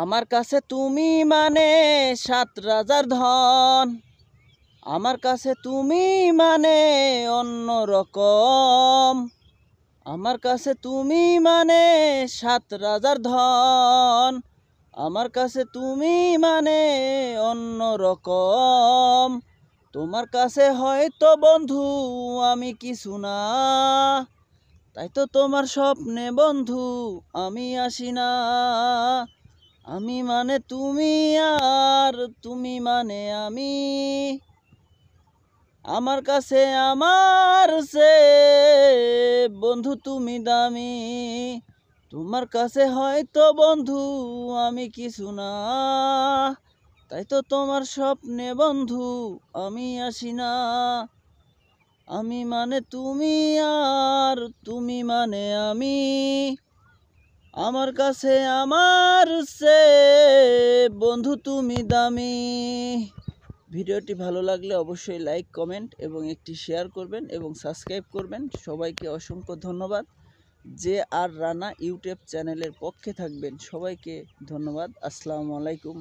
আমার কাছে তুমি মানে সাত রাজার ধন আমার কাছে তুমি মানে অন্য রকম আমার কাছে তুমি মানে সাত রাজার ধন আমার কাছে তুমি মানে অন্য রকম তোমার কাছে হয়তো বন্ধু আমি কিছু না তাই তো তোমার স্বপ্নে বন্ধু আমি আসি না আমি মানে তুমি আর তুমি মানে আমি আমার কাছে আমার সে বন্ধু তুমি দামি তোমার কাছে হয়তো বন্ধু আমি কিছু না তাই তো তোমার স্বপ্নে বন্ধু আমি আসি না আমি মানে তুমি আর তুমি মানে আমি আমার কাছে আমার সে বন্ধু তুমি দামি ভিডিওটি ভালো লাগলে অবশ্যই লাইক কমেন্ট এবং একটি শেয়ার করবেন এবং সাবস্ক্রাইব করবেন সবাইকে অসংখ্য ধন্যবাদ যে আর রানা ইউটিউব চ্যানেলের পক্ষে থাকবেন সবাইকে ধন্যবাদ আসসালামু আলাইকুম